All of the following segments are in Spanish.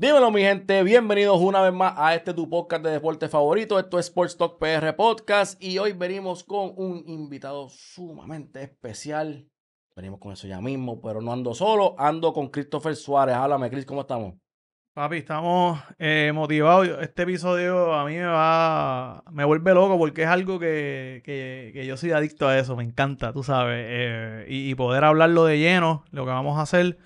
Dímelo, mi gente, bienvenidos una vez más a este tu podcast de deporte favorito. Esto es Sports Talk PR Podcast y hoy venimos con un invitado sumamente especial. Venimos con eso ya mismo, pero no ando solo, ando con Christopher Suárez. Háblame, Chris, ¿cómo estamos? Papi, estamos eh, motivados. Este episodio a mí me va. Me vuelve loco porque es algo que, yo soy adicto a eso. Me encanta, tú sabes. Eh, y poder hablarlo de lleno, lo que vamos a hacer.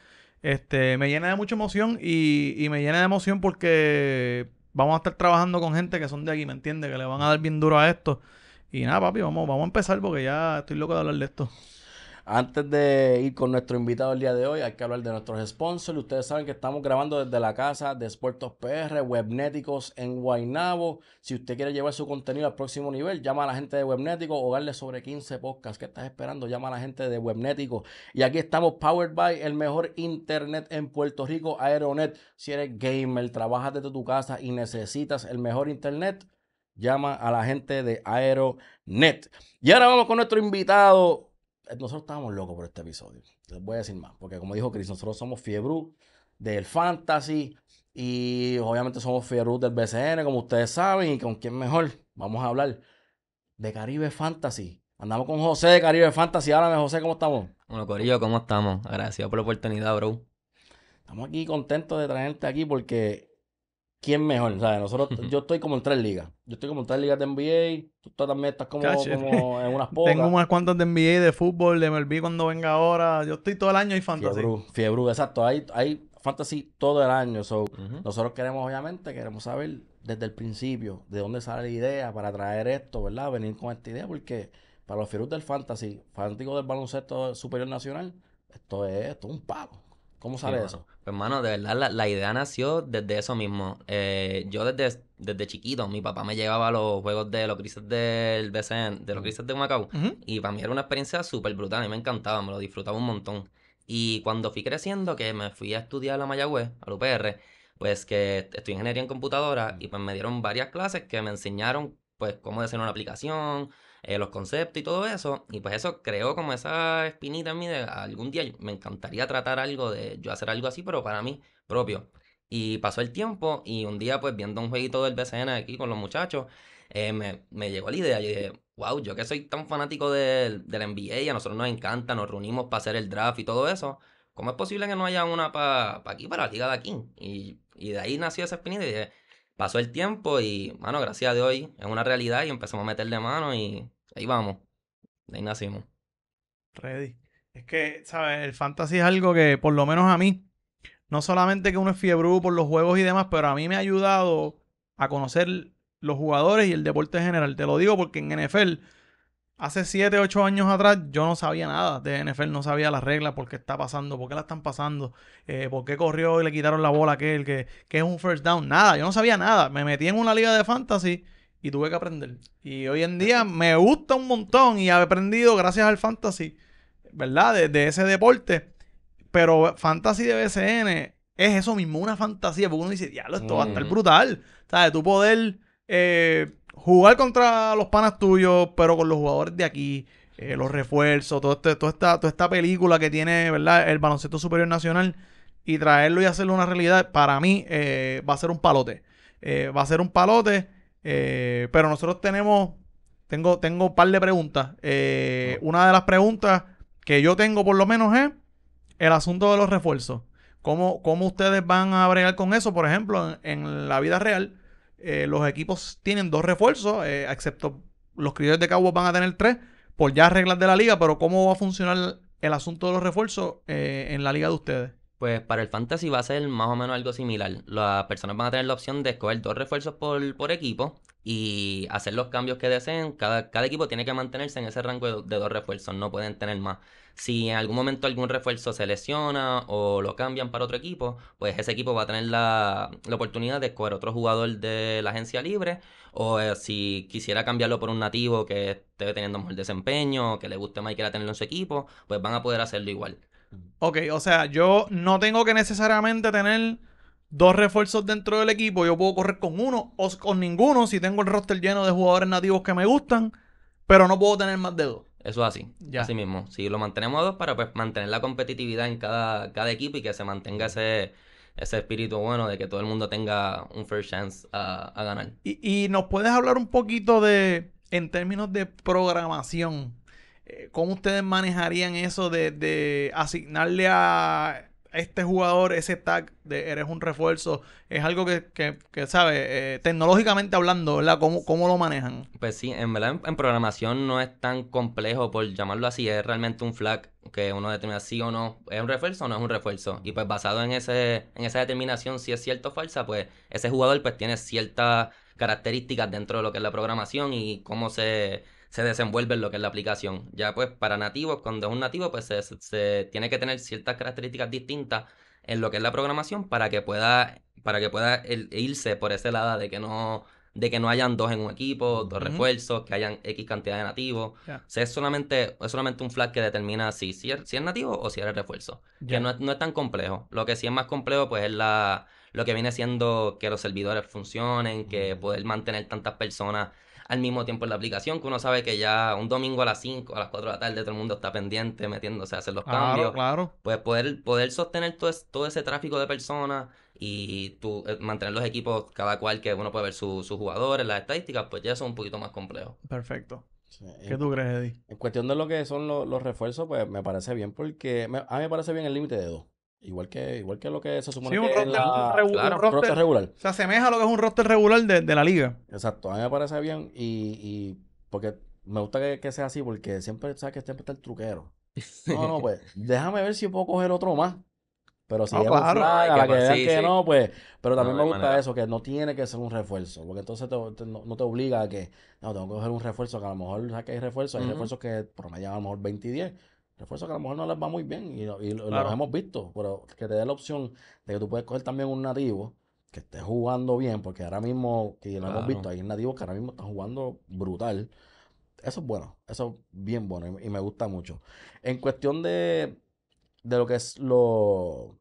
Este, me llena de mucha emoción y, y me llena de emoción porque vamos a estar trabajando con gente que son de aquí, ¿me entiendes? Que le van a dar bien duro a esto. Y nada, papi, vamos, vamos a empezar porque ya estoy loco de hablar de esto. Antes de ir con nuestro invitado el día de hoy, hay que hablar de nuestros sponsors. Ustedes saben que estamos grabando desde la casa de Sportos PR, Webnéticos en Guaynabo. Si usted quiere llevar su contenido al próximo nivel, llama a la gente de Webnéticos o darle sobre 15 podcasts. ¿Qué estás esperando? Llama a la gente de Webnéticos. Y aquí estamos, powered by el mejor internet en Puerto Rico, Aeronet. Si eres gamer, trabajas desde tu casa y necesitas el mejor internet, llama a la gente de Aeronet. Y ahora vamos con nuestro invitado nosotros estábamos locos por este episodio. Les voy a decir más, porque como dijo Chris, nosotros somos fiebre del fantasy y obviamente somos fiebre del BCN, como ustedes saben, y con quién mejor. Vamos a hablar de Caribe Fantasy. Andamos con José de Caribe Fantasy. Háblame, José, ¿cómo estamos? Bueno, Corillo, ¿cómo estamos? Agradecido por la oportunidad, bro. Estamos aquí contentos de traerte aquí porque ¿quién mejor? nosotros, yo estoy como en tres ligas. Yo estoy como en tres ligas de NBA. Tú, también estás como, en unas pocas. Tengo unas cuantas de NBA, de fútbol, de MLB cuando venga ahora. Yo estoy todo el año y fantasy. Fiebru, fiebru, exacto. Hay, hay fantasy todo el año. So, Nosotros queremos, obviamente, queremos saber desde el principio de dónde sale la idea para traer esto, ¿verdad? Venir con esta idea porque para los Fierus del fantasy, fanáticos del baloncesto superior nacional, esto es, esto un pavo. ¿Cómo sale eso? Pues, hermano, de verdad, la, idea nació desde eso mismo. Eh, yo desde, desde chiquito, mi papá me llevaba a los juegos de los crisis del BCN, de los crisis de Macau. Y para mí era una experiencia súper brutal, a mí me encantaba, me lo disfrutaba un montón. Y cuando fui creciendo, que me fui a estudiar a la Mayagüez, al UPR, pues que estudié ingeniería en computadora y pues me dieron varias clases que me enseñaron pues cómo hacer una aplicación, eh, los conceptos y todo eso. Y pues eso creó como esa espinita en mí de algún día me encantaría tratar algo de yo hacer algo así, pero para mí propio. Y pasó el tiempo y un día pues viendo un jueguito del BCN aquí con los muchachos, eh, me, llegó la idea. y dije, wow, yo que soy tan fanático del, del NBA y a nosotros nos encanta, nos reunimos para hacer el draft y todo eso. ¿Cómo es posible que no haya una para aquí, para la Liga de aquí? Y, y de ahí nació esa espinita y dije, pasó el tiempo y, mano, gracias a hoy es una realidad y empezamos a meterle mano y Ahí vamos. Ahí nacimos. Ready. Es que, ¿sabes? El fantasy es algo que, por lo menos a mí, no solamente que uno es fiebre por los juegos y demás, pero a mí me ha ayudado a conocer los jugadores y el deporte en general. Te lo digo porque en NFL, hace 7, 8 años atrás, yo no sabía nada de NFL, no sabía las reglas, por qué está pasando, por qué la están pasando, eh, por qué corrió y le quitaron la bola a aquel, que, que es un first down, nada, yo no sabía nada. Me metí en una liga de fantasy y tuve que aprender. Y hoy en día me gusta un montón y he aprendido gracias al fantasy, ¿verdad? De, ese deporte. Pero fantasy de BCN es eso mismo, una fantasía, porque uno dice, diablo, esto va a estar mm. brutal. ¿Sabes? Tú poder eh, jugar contra los panas tuyos, pero con los jugadores de aquí, eh, los refuerzos, todo este, toda, esta, toda esta película que tiene, ¿verdad? El baloncesto superior nacional y traerlo y hacerlo una realidad, para mí eh, va a ser un palote. va a ser un palote eh, pero nosotros tenemos, tengo, tengo un par de preguntas. Eh, ah. Una de las preguntas que yo tengo por lo menos es el asunto de los refuerzos. ¿Cómo, cómo ustedes van a bregar con eso? Por ejemplo, en, la vida real, eh, los equipos tienen dos refuerzos, excepto los criadores de cabo van a tener tres, por ya reglas de la liga, pero ¿cómo va a funcionar el asunto de los refuerzos en la liga de ustedes? Pues para el fantasy va a ser más o menos algo similar. Las personas van a tener la opción de escoger dos refuerzos por, equipo y hacer los cambios que deseen. Cada, equipo tiene que mantenerse en ese rango de, dos refuerzos, no pueden tener más. Si en algún momento algún refuerzo se lesiona o lo cambian para otro equipo, pues ese equipo va a tener la, oportunidad de escoger otro jugador de la agencia libre o eh, si quisiera cambiarlo por un nativo que esté teniendo mejor desempeño, que le guste más y quiera tenerlo en su equipo, pues van a poder hacerlo igual. Ok, o sea, yo no tengo que necesariamente tener dos refuerzos dentro del equipo. Yo puedo correr con uno o con ninguno si tengo el roster lleno de jugadores nativos que me gustan, pero no puedo tener más de dos. Eso es así. Así mismo. Si lo mantenemos a dos para pues, mantener la competitividad en cada, cada equipo y que se mantenga ese, ese espíritu bueno de que todo el mundo tenga un first chance a, ganar. y nos puedes hablar un poquito de, en términos de programación, eh, ¿Cómo ustedes manejarían eso de, asignarle a este jugador ese tag de eres un refuerzo? Es algo que, que, ¿sabes? Eh, tecnológicamente hablando, ¿verdad? ¿Cómo, ¿Cómo, lo manejan? Pues sí, en verdad en, programación no es tan complejo por llamarlo así. Es realmente un flag que uno determina si sí o no es un refuerzo o no es un refuerzo. Y pues basado en, ese, en esa determinación, si es cierto o falsa, pues ese jugador pues tiene ciertas características dentro de lo que es la programación y cómo se se desenvuelve en lo que es la aplicación. Ya pues para nativos, cuando es un nativo, pues se, se tiene que tener ciertas características distintas en lo que es la programación para que pueda, para que pueda irse por ese lado de que no de que no hayan dos en un equipo, dos refuerzos, que hayan X cantidad de nativos. es solamente, es solamente un flag que determina si, si, es, nativo o si eres refuerzo. Que no, no, es tan complejo. Lo que sí es más complejo, pues es la, lo que viene siendo que los servidores funcionen, que mm. poder mantener tantas personas al mismo tiempo en la aplicación, que uno sabe que ya un domingo a las 5, a las 4 de la tarde todo el mundo está pendiente, metiéndose a hacer los cambios. Pues poder, poder sostener todo, ese tráfico de personas y tu, eh, mantener los equipos cada cual que uno puede ver sus jugadores, las estadísticas, pues ya eso es un poquito más complejo. Perfecto. ¿Qué tú crees, Eddie? En cuestión de lo que son los refuerzos, pues me parece bien porque a mí me parece bien el límite de dos. Igual que, igual que lo que se supone que es un, un roster, regular. Se asemeja a lo que es un roster regular de, la liga. Exacto, a mí me parece bien y, y porque me gusta que, sea así porque siempre, sabes que siempre está el truquero. No, no, pues déjame ver si puedo coger otro más. Pero si ah, no, que, que no, pues. Pero también me gusta eso, que no tiene que ser un refuerzo. Porque entonces no, te obliga a que, no, tengo que coger un refuerzo, que a lo mejor que hay refuerzos, hay refuerzos que promedian a lo mejor 20 y 10 refuerzo que a lo mejor no les va muy bien y, los hemos visto, pero que te dé la opción de que tú puedes coger también un nativo que esté jugando bien, porque ahora mismo, que lo hemos visto, hay nativos que ahora mismo están jugando brutal. Eso es bueno, eso es bien bueno y, me gusta mucho. En cuestión de, de lo que es lo,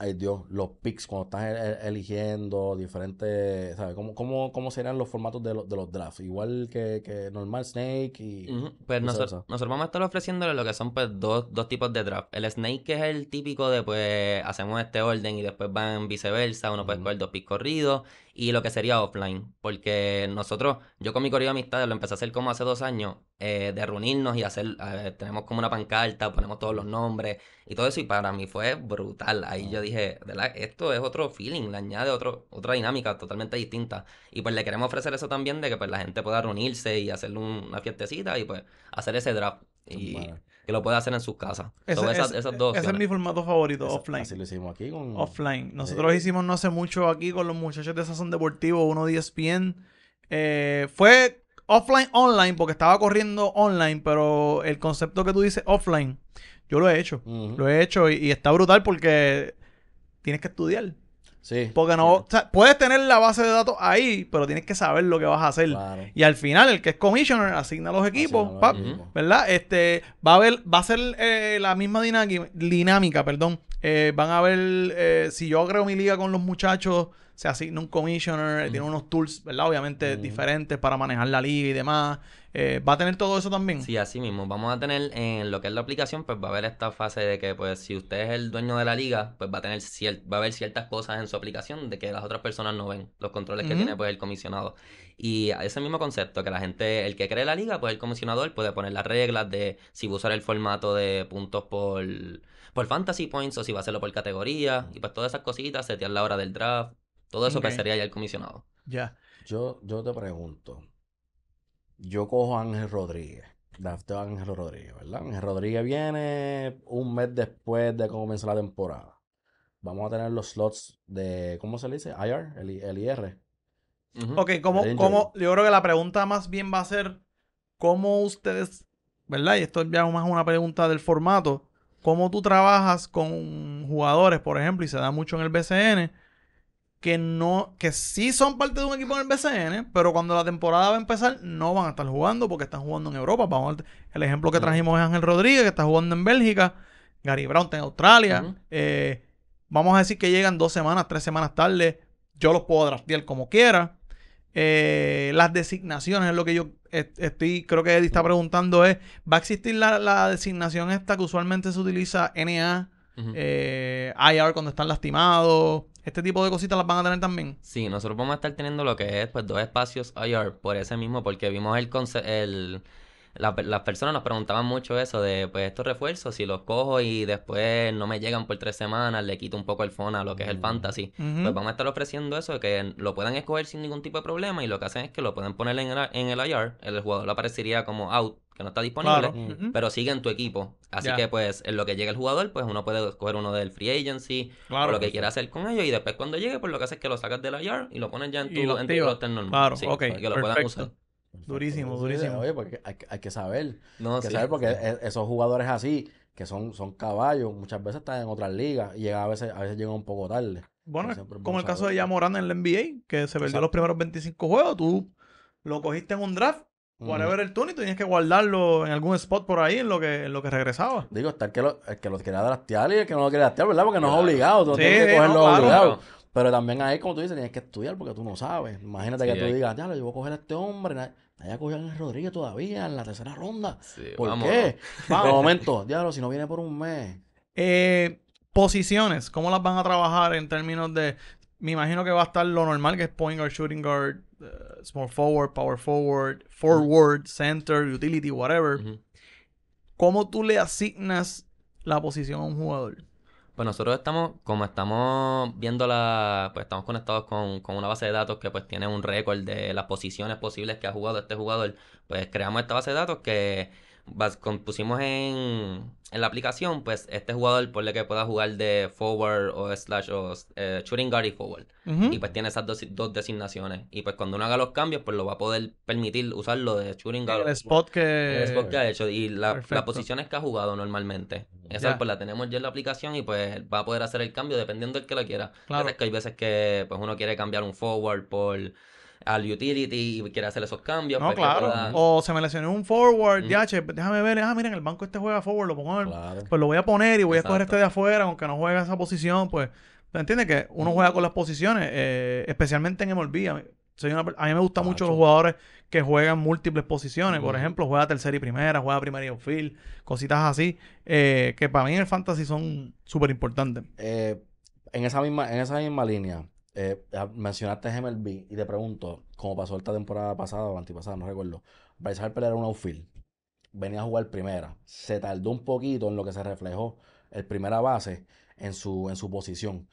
ay Dios, los picks cuando estás e-, e-, eligiendo diferentes, ¿sabes? ¿Cómo, cómo, los formatos de, los drafts? Igual que, normal Snake y... Pues nosotros, nosotros vamos a estar ofreciéndole lo que son pues dos, tipos de drafts. El Snake que es el típico de pues hacemos este orden y después van viceversa, uno puede jugar dos picks corridos y lo que sería offline. Porque nosotros, yo con mi corrido de amistades lo empecé a hacer como hace dos años eh, de reunirnos y hacer, eh, tenemos como una pancarta, ponemos todos los nombres y todo eso, y para mí fue brutal. Ahí yo dije, ¿verdad? esto es otro feeling, le añade otro, otra dinámica totalmente distinta. Y pues le queremos ofrecer eso también de que pues la gente pueda reunirse y hacerle una fiestecita y pues hacer ese draft. Y que lo pueda hacer en sus casas. Ese, es e, mi formato favorito, offline. Así lo hicimos aquí Offline. Eh, Nosotros hicimos no hace mucho aquí con los muchachos de Sazón Deportivo, uno de ESPN. Eh, fue offline, online, porque estaba corriendo online, pero el concepto que tú dices offline, yo lo he hecho. Lo he hecho y, está brutal porque tienes que estudiar. Sí. Porque no. O sea, puedes tener la base de datos ahí, pero tienes que saber lo que vas a hacer. Y al final, el que es commissioner asigna los equipos, ¿verdad? Este, va a, haber, va a ser eh, la misma dinámica, perdón. Eh, van a ver, eh, si yo creo mi liga con los muchachos o si no un commissioner, tiene unos tools, ¿verdad? Obviamente diferentes para manejar la liga y demás. Eh, ¿Va a tener todo eso también? Sí, así mismo. Vamos a tener en lo que es la aplicación, pues va a haber esta fase de que, pues, si usted es el dueño de la liga, pues va a tener va a haber ciertas cosas en su aplicación de que las otras personas no ven, los controles que tiene, pues, el comisionado. Y ese mismo concepto, que la gente, el que cree la liga, pues el comisionador puede poner las reglas de si va a usar el formato de puntos por, por fantasy points o si va a hacerlo por categoría, y pues todas esas cositas, setear la hora del draft, todo eso pasaría ya el comisionado. Ya. Yo, yo te pregunto. Yo cojo a Ángel Rodríguez. Drafto Ángel Rodríguez, ¿verdad? Ángel Rodríguez viene un mes después de comenzar la temporada. Vamos a tener los slots de, ¿cómo se le dice? IR, el, IR. Ok, como... yo creo que la pregunta más bien va a ser, ¿cómo ustedes, ¿verdad? Y esto es más una pregunta del formato. ¿Cómo tú trabajas con jugadores, por ejemplo, y se da mucho en el BCN, que no, que sí son parte de un equipo en el BCN, pero cuando la temporada va a empezar, no van a estar jugando porque están jugando en Europa. Vamos el ejemplo que trajimos es Ángel Rodríguez, que está jugando en Bélgica, Gary Brown está en Australia. eh, vamos a decir que llegan dos semanas, tres semanas tarde. Yo los puedo draftear como quiera. Eh, las designaciones es lo que yo estoy, creo que Eddie está preguntando es, ¿va a existir la, designación esta que usualmente se utiliza NA, eh, IR cuando están lastimados, este tipo de cositas las van a tener también. Sí, nosotros vamos a estar teniendo lo que es pues dos espacios IR por ese mismo, porque vimos el el las personas nos preguntaban mucho eso de pues estos refuerzos, si los cojo y después no me llegan por tres semanas, le quito un poco el phone a lo que es el mm. fantasy. Pues vamos a estar ofreciendo eso, que lo puedan escoger sin ningún tipo de problema y lo que hacen es que lo pueden poner en el, en el IR, el jugador aparecería como out no está disponible, pero sigue en tu equipo. Así que pues en lo que llegue el jugador, pues uno puede escoger uno del free agency o lo que pues, quiera hacer con ellos y después cuando llegue, pues lo que hace es que lo sacas de la yard y lo pones ya en tu, normal. Claro, sí, que lo puedan usar. Durísimo, durísimo. Oye, porque hay, que saber. hay que saber porque e, esos jugadores así, que son, son caballos, muchas veces están en otras ligas y llega, a veces, a veces llegan un poco tarde. Bueno, pues, como el caso de Yamorana en la NBA, que se perdió los primeros 25 juegos, tú lo cogiste en un draft Whatever el túnel y tenías que guardarlo en algún spot por ahí en lo que, en lo que regresaba. Digo, está el que lo, el que lo quería y el que no lo quería draftear, ¿verdad? Porque no es obligado, tú sí, tienes que cogerlo obligado. Pero también ahí, como tú dices, tienes que estudiar porque tú no sabes. Imagínate que tú digas, diablo yo voy a coger a este hombre. Nadie ha cogido a Ángel Rodríguez todavía en la tercera ronda. Sí, ¿Por qué? Vamos, momento, diablo, si no viene por un mes. Eh, posiciones, ¿cómo las van a trabajar en términos de... Me imagino que va a estar lo normal, que es point guard, shooting guard, Uh, small forward, power forward, forward, center, utility, whatever. ¿Cómo tú le asignas la posición a un jugador? Pues nosotros estamos, como estamos viendo la, pues estamos conectados con, con una base de datos que pues tiene un récord de las posiciones posibles que ha jugado este jugador, pues creamos esta base de datos que pusimos en, en la aplicación, pues este jugador, por el que pueda jugar de forward o slash o eh, shooting guard y forward. Y pues tiene esas dos, dos, designaciones. Y pues cuando uno haga los cambios, pues lo va a poder permitir usarlo de shooting guard. El spot que... El spot que ha hecho y la, las posiciones que ha jugado normalmente. Esa pues la tenemos ya en la aplicación y pues va a poder hacer el cambio dependiendo del que lo quiera. Claro. que hay veces que pues uno quiere cambiar un forward por al utility y quiere hacer esos cambios. No, pues, claro. O se me lesionó un forward, déjame ver, ah, miren el banco este juega forward, lo pongo Pues lo voy a poner y voy a escoger este de afuera, aunque no juega esa posición, pues. ¿Entiendes? Que uno juega con las posiciones, eh, especialmente en MLB. a mí me gustan mucho los jugadores que juegan múltiples posiciones. Por ejemplo, juega tercera y primera, juega primera y outfield, cositas así, eh, que para mí en el fantasy son súper importantes. Eh, en, esa misma, en esa misma línea, eh, mencionaste MLB y te pregunto, cómo pasó esta temporada pasada o antipasada, no recuerdo, Bryce Harper era un outfield, venía a jugar primera, se tardó un poquito en lo que se reflejó el primera base en su, en su posición.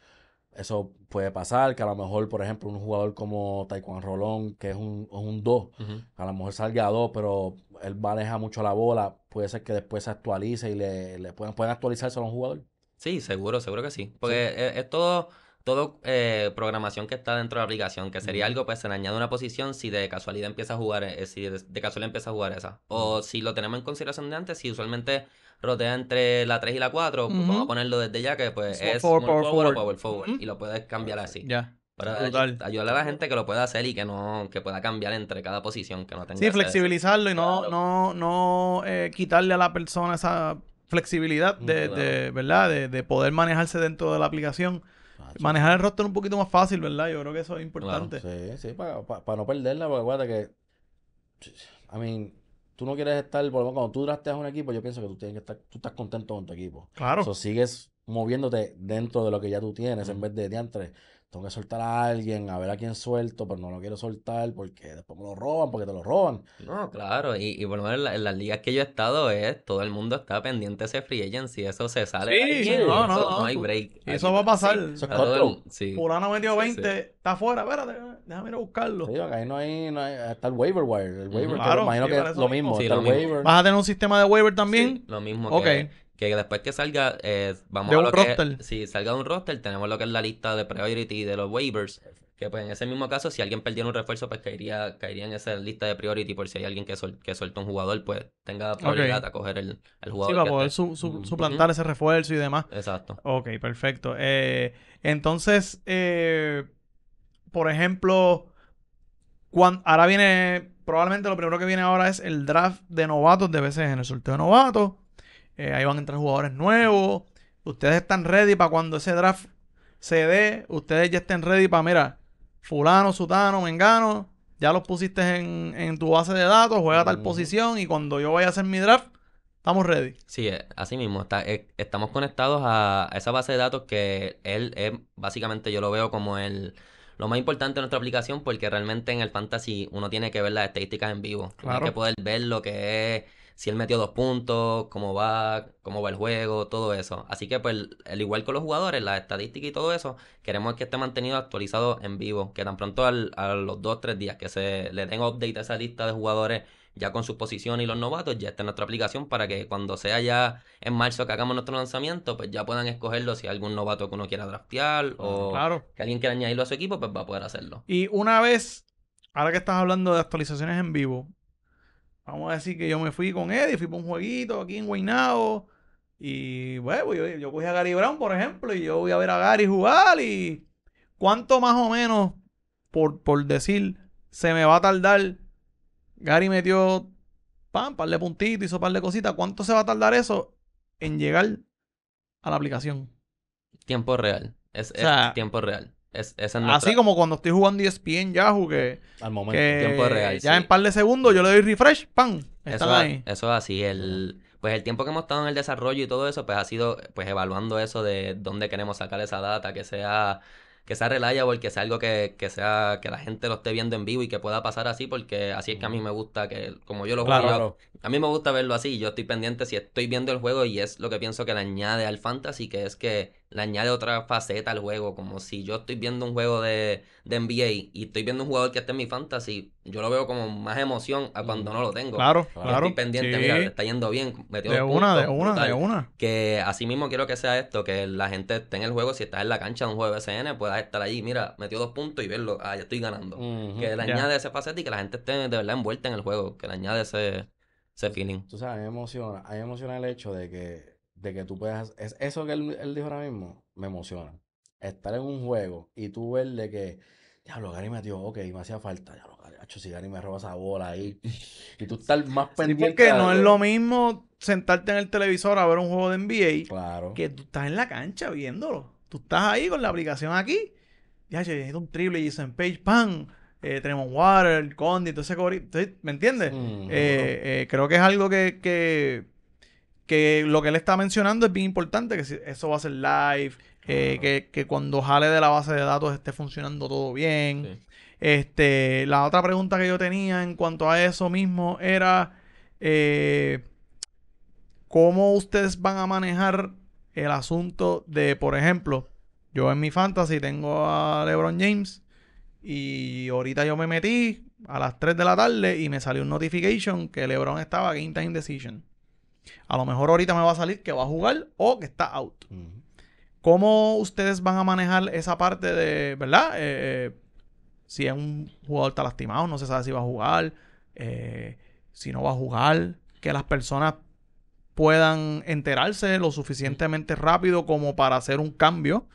Eso puede pasar, que a lo mejor, por ejemplo, un jugador como Taekwondo Rolón, que es un 2, un a lo mejor salga a 2, pero él maneja mucho la bola, puede ser que después se actualice y le, le pueden, pueden actualizarse a un jugador. Sí, seguro, seguro que sí. Porque es todo todo eh, programación que está dentro de la aplicación, que sería algo, pues se le añade una posición si de casualidad empieza a jugar, eh, si de, casualidad empieza a jugar esa. O si lo tenemos en consideración de antes, si usualmente rotea entre la 3 y la 4, pues vamos a ponerlo desde ya que pues es forward, power, o power Y lo puedes cambiar así. Ya. Para ayudarle a la gente que lo pueda hacer y que no que pueda cambiar entre cada posición que no tenga. Sí, flexibilizarlo y no no no eh, quitarle a la persona esa flexibilidad de, verdad de, de, poder manejarse dentro de la aplicación. Manejar el roster un poquito más fácil, ¿verdad? Yo creo que eso es importante. sí, sí, para, no perderla, porque acuérdate que. I mean, tú no quieres estar. Por cuando tú drafteas un equipo, yo pienso que tú tienes que estar. Tú estás contento con tu equipo. Claro. O sigues moviéndote dentro de lo que ya tú tienes en vez de antes tengo que soltar a alguien, a ver a quién suelto, pero no lo quiero soltar porque después me lo roban, porque te lo roban. No, claro, y, y por lo menos en, la, las ligas que yo he estado es, eh, todo el mundo está pendiente de ese free si eso se sale. Sí, no, no, no, no, hay break. Eso va a pasar. eso es sí. Fulano metió 20, está afuera, espérate, déjame ir a buscarlo. Sí, ahí no hay, no hay, está el waiver wire, el waiver, claro, imagino que es lo mismo, está el waiver. ¿Vas a tener un sistema de waiver también? lo mismo Ok que después que salga, eh, vamos a lo roster. si salga de un roster, tenemos lo que es la lista de priority de los waivers. Que pues en ese mismo caso, si alguien perdiera un refuerzo, pues caería, en esa lista de priority por si hay alguien que, sol, que suelta un jugador, pues tenga prioridad a coger el, el jugador. Sí, a poder suplantar ese refuerzo y demás. Exacto. Ok, perfecto. Eh, entonces, eh, por ejemplo, cuando, ahora viene, probablemente lo primero que viene ahora es el draft de novatos de veces en el sorteo de novatos eh, ahí van a entrar jugadores nuevos. Ustedes están ready para cuando ese draft se dé. Ustedes ya estén ready para, mira, fulano, sutano, mengano. Ya los pusiste en, en tu base de datos, juega tal posición y cuando yo vaya a hacer mi draft, estamos ready. Sí, eh, así mismo. Está, eh, estamos conectados a esa base de datos que él es, básicamente yo lo veo como el lo más importante de nuestra aplicación porque realmente en el fantasy uno tiene que ver las estadísticas en vivo. Claro. que poder ver lo que es si él metió dos puntos, cómo va, cómo va el juego, todo eso. Así que, pues, El igual con los jugadores, Las estadísticas y todo eso, queremos que esté mantenido actualizado en vivo, que tan pronto a los dos, tres días que se le den update a esa lista de jugadores ya con su posición y los novatos, ya esté en nuestra aplicación para que cuando sea ya en marzo que hagamos nuestro lanzamiento, pues ya puedan escogerlo si hay algún novato que uno quiera draftear ah, o claro. que alguien quiera añadirlo a su equipo, pues va a poder hacerlo. Y una vez, ahora que estás hablando de actualizaciones en vivo, Vamos a decir que yo me fui con Eddie, fui para un jueguito aquí en Guaynabo. Y bueno, pues, yo, yo a Gary Brown, por ejemplo, y yo voy a ver a Gary jugar. ¿Y cuánto más o menos, por, por decir, se me va a tardar? Gary metió pam, par de puntitos, hizo par de cositas. ¿Cuánto se va a tardar eso en llegar a la aplicación? Tiempo real. es tiempo real. Así como cuando estoy jugando ESPN Yahoo, que. Al momento, Ya en par de segundos yo le doy refresh, ¡pam! Eso, ahí. eso es así. El, pues el tiempo que hemos estado en el desarrollo y todo eso, pues ha sido pues evaluando eso de dónde queremos sacar esa data, que sea que sea reliable, que sea algo que, sea que la gente lo esté viendo en vivo y que pueda pasar así, porque así es que a mí me gusta que, como yo lo juego, a mí me gusta verlo así, yo estoy pendiente si estoy viendo el juego y es lo que pienso que le añade al fantasy, que es que le añade otra faceta al juego. Como si yo estoy viendo un juego de, de NBA y estoy viendo un jugador que está en mi fantasy, yo lo veo como más emoción a mm. cuando no lo tengo. Claro, claro. Estoy pendiente, mira, está yendo bien. de una, de una, de una. Que así mismo quiero que sea esto, que la gente esté en el juego, si estás en la cancha de un juego de SN puedas estar allí, mira, metió dos puntos y verlo, ah, ya estoy ganando. que le añade esa faceta y que la gente esté de verdad envuelta en el juego, que le añade ese, feeling. Tú sabes, me emociona, a mí me emociona el hecho de que de que tú puedas... Es, eso que él, dijo ahora mismo me emociona. Estar en un juego y tú ver de que, diablo, Gary atió, ok, me hacía falta, lo Gary, si Gary me roba esa bola ahí. Y tú estás más pendiente. Sí, porque no es lo mismo sentarte en el televisor a ver un juego de NBA claro. que tú estás en la cancha viéndolo. Tú estás ahí con la aplicación aquí. Ya, necesito un triple, y Jason Page, ¡pam! eh, Tremont Water, Condi, todo ese ¿Me entiendes? Mm, eh, eh, creo que es algo que, que, que lo que él está mencionando es bien importante, que eso va a ser live, eh, que, cuando jale de la base de datos esté funcionando todo bien. Este, la otra pregunta que yo tenía en cuanto a eso mismo era eh, cómo ustedes van a manejar el asunto de, por ejemplo, yo en mi fantasy tengo a LeBron James y ahorita yo me metí a las 3 de la tarde y me salió un notification que LeBron estaba game time decision. A lo mejor ahorita me va a salir que va a jugar o que está out. ¿Cómo ustedes van a manejar esa parte de, verdad? Eh, eh, si es un jugador está lastimado, no se sabe si va a jugar, eh, si no va a jugar, que las personas puedan enterarse lo suficientemente rápido como para hacer un cambio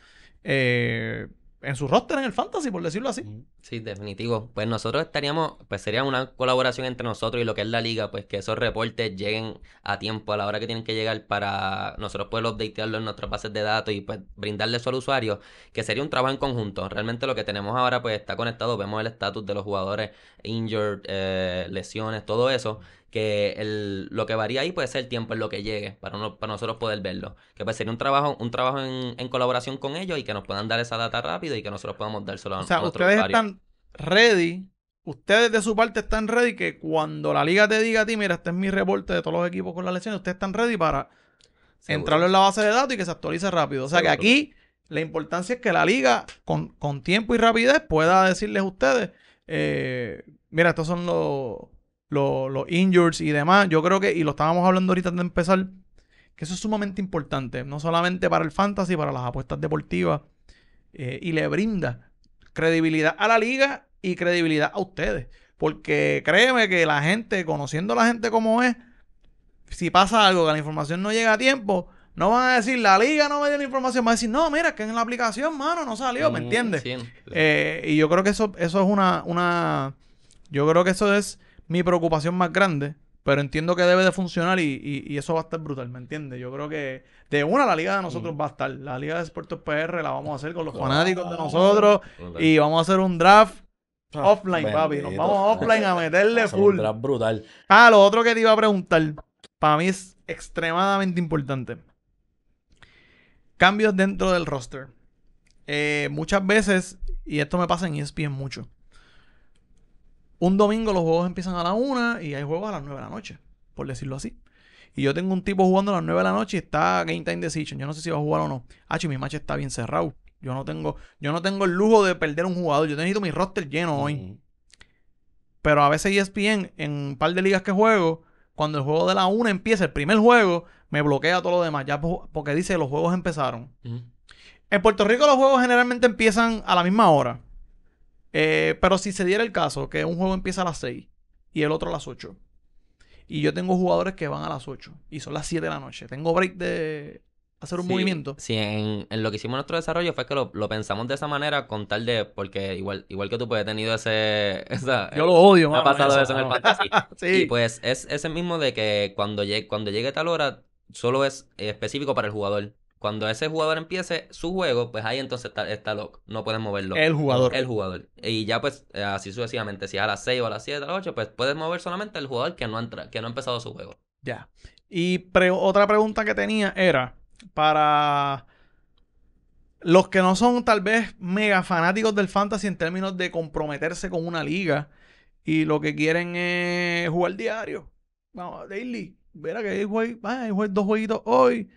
en su roster en el fantasy, por decirlo así. Sí, definitivo. Pues nosotros estaríamos, pues sería una colaboración entre nosotros y lo que es la liga, pues que esos reportes lleguen a tiempo, a la hora que tienen que llegar para nosotros poder updatearlo en nuestras bases de datos y pues brindarle eso al usuario, que sería un trabajo en conjunto. Realmente lo que tenemos ahora pues está conectado, vemos el estatus de los jugadores injured, eh, lesiones, todo eso, que el, lo que varía ahí puede ser el tiempo en lo que llegue para, para nosotros poder verlo. Que pues sería un trabajo, un trabajo en, en, colaboración con ellos y que nos puedan dar esa data rápido y que nosotros podamos dárselo o sea, ustedes están ready. Ustedes de su parte están ready que cuando la liga te diga a ti, mira, este es mi reporte de todos los equipos con las lesiones, ustedes están ready para entrarlo en la base de datos y que se actualice rápido. O sea que aquí la importancia es que la liga con, tiempo y rapidez pueda decirles a ustedes, eh, mira, estos son los, los, injures y demás. Yo creo que, y lo estábamos hablando ahorita de empezar, que eso es sumamente importante, no solamente para el fantasy, para las apuestas deportivas, eh, y le brinda credibilidad a la liga y credibilidad a ustedes. Porque créeme que la gente, conociendo a la gente como es, si pasa algo que la información no llega a tiempo, no van a decir, la liga no me dio la información. Van a decir, no, mira, que en la aplicación, mano, no salió, ¿me mm, entiendes? Eh, y yo creo que eso, eso es una, una... Yo creo que eso es mi preocupación más grande. Pero entiendo que debe de funcionar y, eso va a estar brutal, ¿me entiendes? Yo creo que de una la liga de nosotros mm. va a estar. La liga de Sportos PR la vamos a hacer con los fanáticos de nosotros y vamos a hacer un draft ah, offline, papi. Nos vamos offline a meterle ah, full. Un brutal. Ah, lo otro que te iba a preguntar, para mí es extremadamente importante. Cambios dentro del roster. Eh, muchas veces, y esto me pasa en ESPN mucho, un domingo los juegos empiezan a la una y hay juegos a las nueve de la noche, por decirlo así. Y yo tengo un tipo jugando a las nueve de la noche y está Game Time Decision. Yo no sé si va a jugar o no. Ah, mi match está bien cerrado. Yo no tengo, yo no tengo el lujo de perder un jugador. Yo necesito mi roster lleno hoy. Pero a veces bien en un par de ligas que juego, cuando el juego de la una empieza, el primer juego, me bloquea todo lo demás. Ya porque dice los juegos empezaron. En Puerto Rico los juegos generalmente empiezan a la misma hora. Eh, pero si se diera el caso que un juego empieza a las 6 y el otro a las 8, y yo tengo jugadores que van a las 8 y son las 7 de la noche, tengo break de hacer un movimiento. Sí, en, lo que hicimos nuestro desarrollo fue que lo, pensamos de esa manera con tal de, porque igual, igual que tú pues he tenido ese... yo lo odio, ha pasado eso, en el fantasy. sí. Y pues es ese mismo de que cuando llegue, cuando llegue tal hora solo es específico para el jugador. Cuando ese jugador empiece su juego, pues ahí entonces está, está loco. No puedes moverlo. El jugador. El jugador. Y ya pues así sucesivamente. Si a las 6 o a las 7 a las 8, pues puedes mover solamente el jugador que no, entra, que no ha empezado su juego. Ya. Y otra pregunta que tenía era para los que no son tal vez mega fanáticos del fantasy en términos de comprometerse con una liga y lo que quieren es jugar diario. Vamos, daily. Verá que hay, ah, dos jueguitos hoy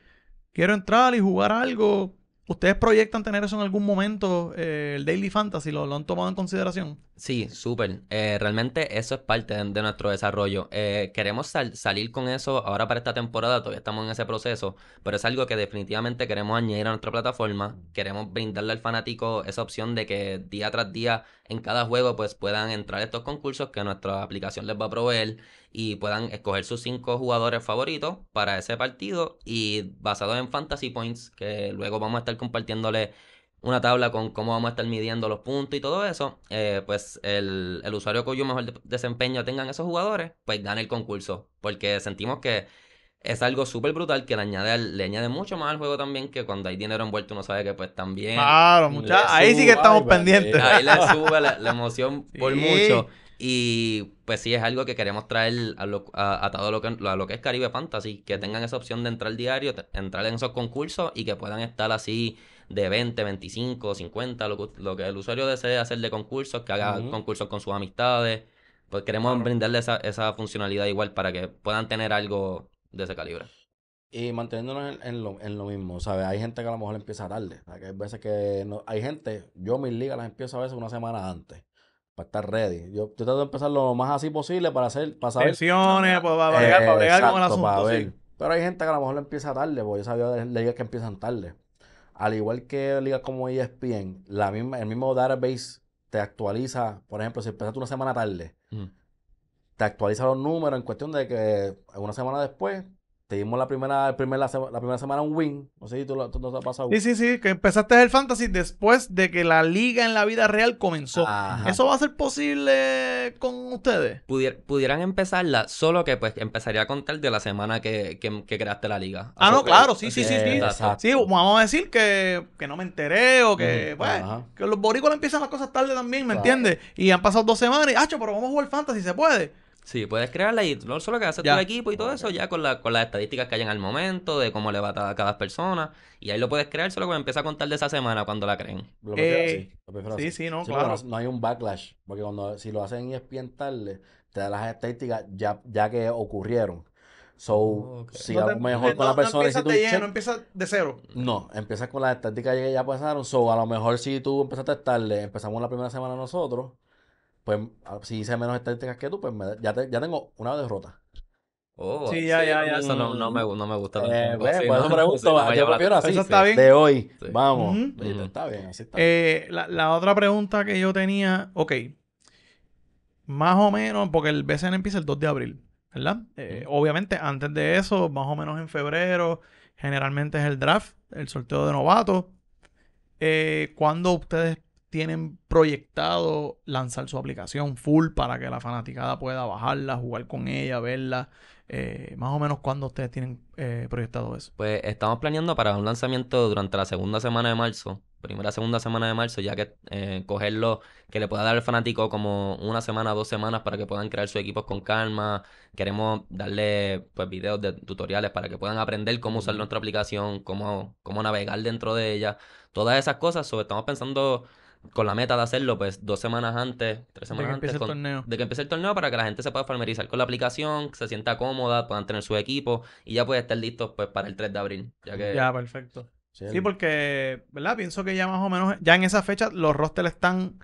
quiero entrar y jugar algo. ¿Ustedes proyectan tener eso en algún momento? Eh, el Daily Fantasy, ¿lo, han tomado en consideración? Sí, súper. Eh, realmente eso es parte de, nuestro desarrollo. Eh, queremos salir con eso ahora para esta temporada, todavía estamos en ese proceso, pero es algo que definitivamente queremos añadir a nuestra plataforma. Queremos brindarle al fanático esa opción de que día tras día en cada juego pues puedan entrar estos concursos que nuestra aplicación les va a proveer y puedan escoger sus cinco jugadores favoritos para ese partido y basado en Fantasy Points, que luego vamos a estar compartiéndole una tabla con cómo vamos a estar midiendo los puntos y todo eso, eh, pues el, el usuario cuyo mejor desempeño tengan esos jugadores, pues gana el concurso. Porque sentimos que es algo súper brutal que le añade, le añade mucho más al juego también que cuando hay dinero envuelto uno sabe que pues también... Claro, muchachos, ahí sí que estamos pendientes. Ahí le sube la, emoción por mucho. Y pues sí, es algo que queremos traer a lo, a, lo, que, a lo que es Caribe Fantasy, que tengan esa opción de entrar diario, entrar en esos concursos y que puedan estar así de 20, 25, 50, lo, que el usuario desee hacer de concursos, que haga concursos con sus amistades. Pues queremos brindarles brindarle esa, esa funcionalidad igual para que puedan tener algo de ese calibre. Y manteniéndonos en, lo, en lo mismo, ¿sabes? Hay gente que a lo mejor empieza tarde. hay veces que hay gente, yo mis ligas las empiezo a veces una semana antes para estar ready. Yo, yo trato de empezar lo más así posible para hacer, para saber. Ah, para, para, el asunto. Pero hay gente que a lo mejor lo empieza tarde, porque yo sabía de ligas que empiezan tarde. Al igual que ligas como ESPN, la misma, el mismo database te actualiza, por ejemplo, si empezaste una semana tarde, mm. te actualiza los números en cuestión de que una semana después te dimos la primera, primera, la primera semana un win. No sé si tú, tú nos has pasado. Sí, sí, sí. Que empezaste el fantasy después de que la liga en la vida real comenzó. ¿Eso va a ser posible con ustedes? pudieran empezarla, solo que pues empezaría con contar de la semana que, creaste la liga. Ah, no, claro. Sí, sí, sí. Sí, sí vamos a decir que, que, no me enteré o que, pues, que los boricuas empiezan las cosas tarde también, ¿me entiendes? Y han pasado dos semanas y, hacho, pero vamos a jugar fantasy, ¿se puede? Sí, puedes crearla y no solo que haces tu equipo y todo eso, ya con, la, con las estadísticas que hay en al momento, de cómo le va a cada persona. Y ahí lo puedes crear solo cuando empieza a contar de esa semana cuando la creen. Eh, sí, sí, no, claro. No, hay un backlash. Porque cuando si lo hacen ESPN tarde, te da las estadísticas ya, ya que ocurrieron. So, si a lo mejor con la persona. No empiezas, de, de cero. No, empiezas con las estadísticas que ya pasaron. So, a lo mejor si tú empezaste testarle, empezamos la primera semana nosotros pues ah, si hice menos estadísticas que tú, pues ya, tengo una derrota. Oh, sí, ya, ya, ya. Eso no, me, gusta. Eh, pues, pregunto. Eso está bien. De hoy. Vamos. está bien, así está eh, La, otra pregunta que yo tenía, ok. Más o menos, porque el BCN empieza el 2 de abril, ¿verdad? Eh, obviamente, antes de eso, más o menos en febrero, generalmente es el draft, el sorteo de novatos. ¿Cuándo ustedes tienen proyectado lanzar su aplicación full para que la fanaticada pueda bajarla, jugar con ella, verla. Eh, más o menos cuándo ustedes tienen eh, proyectado eso. Pues estamos planeando para un lanzamiento durante la segunda semana de marzo, primera segunda semana de marzo, ya que eh, cogerlo, que le pueda dar al fanático como una semana, dos semanas para que puedan crear sus equipos con calma. Queremos darle pues videos de tutoriales para que puedan aprender cómo usar nuestra aplicación, cómo, cómo navegar dentro de ella, todas esas cosas. estamos pensando con la meta de hacerlo, pues, dos semanas antes, tres semanas de que antes. el torneo. De que empiece el torneo para que la gente se pueda familiarizar con la aplicación, se sienta cómoda, puedan tener su equipo y ya puede estar listos pues para el 3 de abril. Ya, que... ya perfecto. Sí, porque, ¿verdad? Pienso que ya más o menos, ya en esa fecha los rosters están,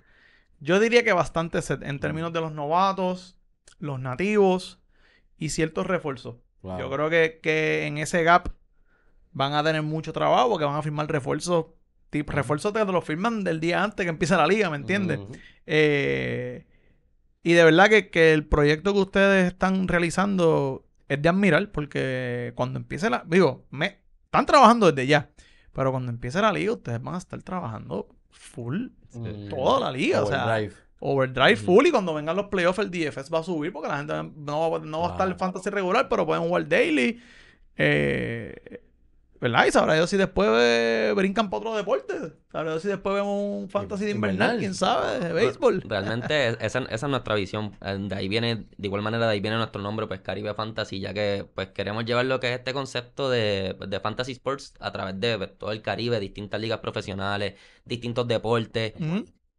yo diría que bastante en términos de los novatos, los nativos y ciertos refuerzos. Yo creo que, que en ese gap van a tener mucho trabajo porque van a firmar refuerzos ...tipo refuerzos te lo firman del día antes que empieza la liga, ¿me entiendes? Eh, y de verdad que, que, el proyecto que ustedes están realizando es de admirar, porque cuando empiece la. Digo, me, están trabajando desde ya, pero cuando empiece la liga, ustedes van a estar trabajando full toda la liga. Overdrive. O sea, overdrive full y cuando vengan los playoffs el DFS va a subir porque la gente no, no va, a estar en fantasy regular, pero pueden jugar daily. Eh, ¿Verdad? Y sabrá si después eh, brincan para otro deporte. Sabrá yo si después vemos un fantasy de invernal, quién sabe, de béisbol. Realmente esa, es nuestra visión. Eh, de ahí viene, de igual manera, de ahí viene nuestro nombre, pues Caribe Fantasy, ya que pues queremos llevar lo que es este concepto de, pues, fantasy sports a través de pues, todo el Caribe, distintas ligas profesionales, distintos deportes.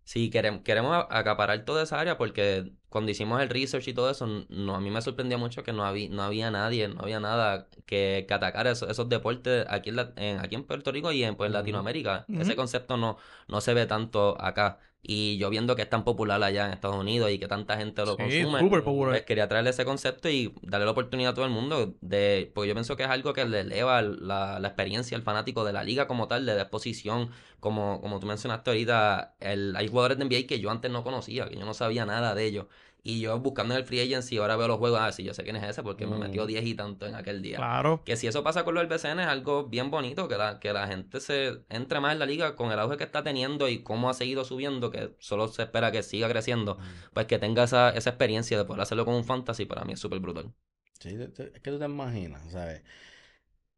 Sí, queremos, queremos acaparar toda esa área porque cuando hicimos el research y todo eso, no, a mí me sorprendía mucho que no, había, no había nadie, no había nada que, atacar esos, deportes aquí en, aquí en Puerto Rico y en pues, Latinoamérica. Ese concepto no, no se ve tanto acá. Y yo viendo que es tan popular allá en Estados Unidos y que tanta gente lo consume, pues, quería traerle ese concepto y darle la oportunidad a todo el mundo. de Porque yo pienso que es algo que le eleva la, experiencia al fanático de la liga como tal, de exposición. Como, como tú mencionaste ahorita, el, hay jugadores de NBA que yo antes no conocía, que yo no sabía nada de ellos. Y yo buscando en el free agency, ahora veo los juegos, ah, sí, yo sé quién es ese porque me metió 10 mm. y tanto en aquel día. Claro. Que si eso pasa con los LBCN es algo bien bonito, que la, que la gente se entre más en la liga con el auge que está teniendo y cómo ha seguido subiendo, que solo se espera que siga creciendo, mm. pues que tenga esa, esa experiencia de poder hacerlo con un fantasy, para mí es súper brutal. Sí, es que tú te imaginas, ¿sabes?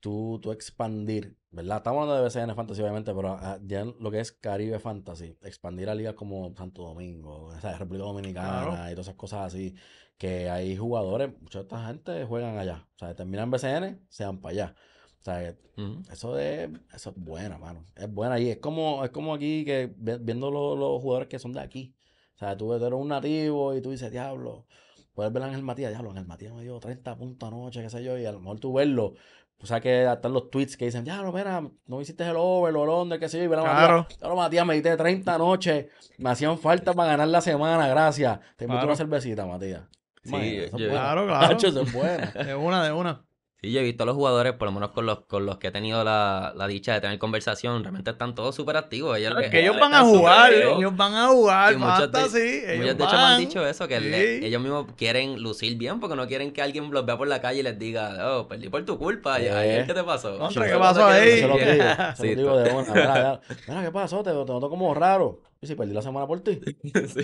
tú, expandir, ¿verdad? Estamos hablando de BCN Fantasy, obviamente, pero ah, ya lo que es Caribe Fantasy, expandir a ligas como Santo Domingo, o República Dominicana y todas esas cosas así, que hay jugadores, mucha de esta gente juegan allá. O sea, terminan BCN, se van para allá. O sea, eso, es, eso es buena, mano. Es buena. Y es como, es como aquí, que viendo los, los jugadores que son de aquí. O sea, tú eres un nativo y tú dices, diablo, puedes ver a Ángel Matías, diablo, Ángel Matías me dio 30 puntos anoche, qué sé yo, y a lo mejor tú verlo o sea que hasta los tweets que dicen, ya, lo mira, no hiciste el over, el Londres, qué sé yo. claro. claro, Matías, me diste 30 noches. Me hacían falta para ganar la semana, gracias. Te invito una cervecita, Matías. Sí, claro, claro. es De una, de una. Sí, yo he visto a los jugadores, por lo menos con los, con los que he tenido la, la dicha de tener conversación, realmente están todos súper activos. Ellos, que, ellos, van a jugar, ellos van a jugar, muchos, sí, muchos de hecho me han dicho eso, que ellos mismos quieren lucir bien porque no quieren que alguien los vea por la calle y les diga, oh, perdí por tu culpa, ¿qué te pasó? ¿qué, pasó ahí? Sí, digo, de ¿qué pasó? Te, noto como raro. Y si perdí la semana por ti.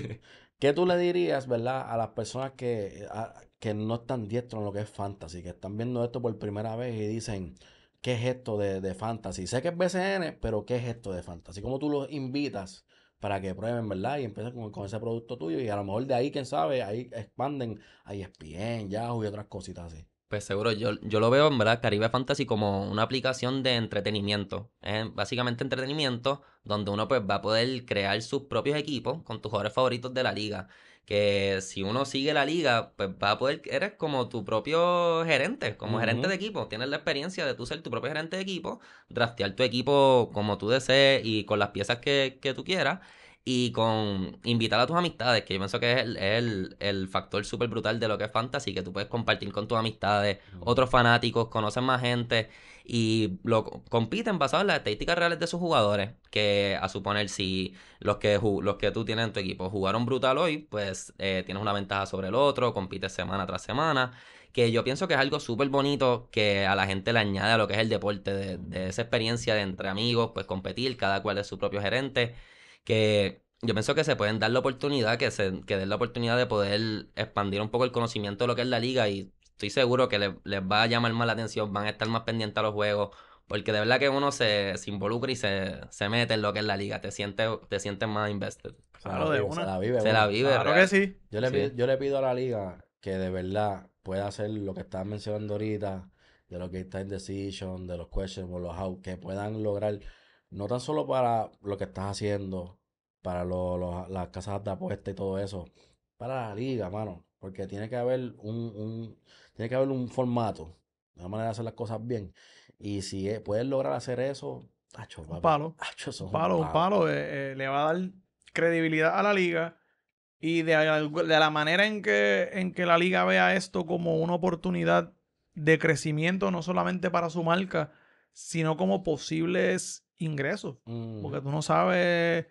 ¿Qué tú le dirías, verdad, a las personas que... A, que no están diestros en lo que es fantasy, que están viendo esto por primera vez y dicen, ¿qué es esto de, fantasy? Sé que es BCN, pero ¿qué es esto de fantasy? ¿Cómo tú los invitas para que prueben, verdad? Y empiecen con, con, ese producto tuyo y a lo mejor de ahí, quién sabe, ahí expanden a ESPN, Yahoo y otras cositas así. Pues seguro, yo, yo lo veo en verdad Caribe Fantasy como una aplicación de entretenimiento. Es básicamente entretenimiento donde uno pues va a poder crear sus propios equipos con tus jugadores favoritos de la liga que si uno sigue la liga, pues va a poder, eres como tu propio gerente, como gerente de equipo, tienes la experiencia de tú ser tu propio gerente de equipo, draftear tu equipo como tú desees y con las piezas que, que tú quieras y con invitar a tus amistades, que yo pienso que es el, factor súper brutal de lo que es fantasy, que tú puedes compartir con tus amistades, otros fanáticos, conoces más gente y lo compiten basado en las estadísticas reales de sus jugadores, que a suponer si los que, los que tú tienes en tu equipo jugaron brutal hoy, pues eh, tienes una ventaja sobre el otro, compites semana tras semana, que yo pienso que es algo súper bonito que a la gente le añade a lo que es el deporte, de, esa experiencia de entre amigos, pues competir, cada cual es su propio gerente, que yo pienso que se pueden dar la oportunidad, que se que den la oportunidad de poder expandir un poco el conocimiento de lo que es la liga y estoy seguro que les, va a llamar más la atención, van a estar más pendientes a los juegos, porque de verdad que uno se, involucra y se, mete en lo que es la liga, te sientes te sientes más invested. Claro, se, de una. se la vive. Se la vive. Claro que sí. Yo le, Pido, yo le pido a la liga que de verdad pueda hacer lo que estás mencionando ahorita, de lo que está en decision, de los questions, los how que puedan lograr, no tan solo para lo que estás haciendo, para las casas de apuesta y todo eso, para la liga, mano. Porque tiene que haber un tiene que haber un formato, una manera de hacer las cosas bien. Y si eh, puedes lograr hacer eso, un palo. palo, un eh, palo. Eh, le va a dar credibilidad a la liga. Y de, la manera en que, en que la liga vea esto como una oportunidad de crecimiento, no solamente para su marca, sino como posibles ingresos. Porque tú no sabes